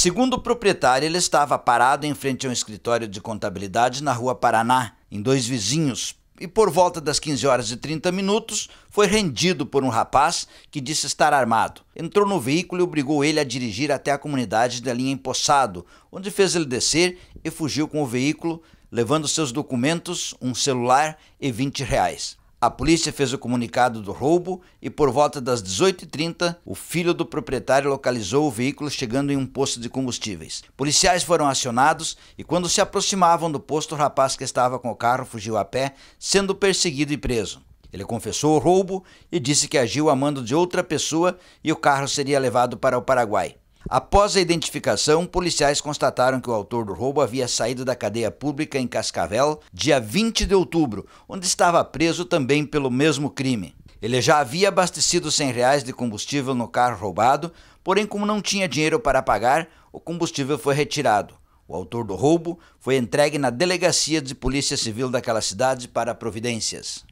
Segundo o proprietário, ele estava parado em frente a um escritório de contabilidade na Rua Paraná, em dois vizinhos, e por volta das 15 horas e 30 minutos foi rendido por um rapaz que disse estar armado. Entrou no veículo e obrigou ele a dirigir até a comunidade da linha Empossado, onde fez ele descer e fugiu com o veículo, levando seus documentos, um celular e 20 reais. A polícia fez o comunicado do roubo e, por volta das 18h30, o filho do proprietário localizou o veículo chegando em um posto de combustíveis. Policiais foram acionados e, quando se aproximavam do posto, o rapaz que estava com o carro fugiu a pé, sendo perseguido e preso. Ele confessou o roubo e disse que agiu a mando de outra pessoa e o carro seria levado para o Paraguai. Após a identificação, policiais constataram que o autor do roubo havia saído da cadeia pública em Cascavel dia 20 de outubro, onde estava preso também pelo mesmo crime. Ele já havia abastecido 100 reais de combustível no carro roubado, porém, como não tinha dinheiro para pagar, o combustível foi retirado. O autor do roubo foi entregue na delegacia de polícia civil daquela cidade para providências.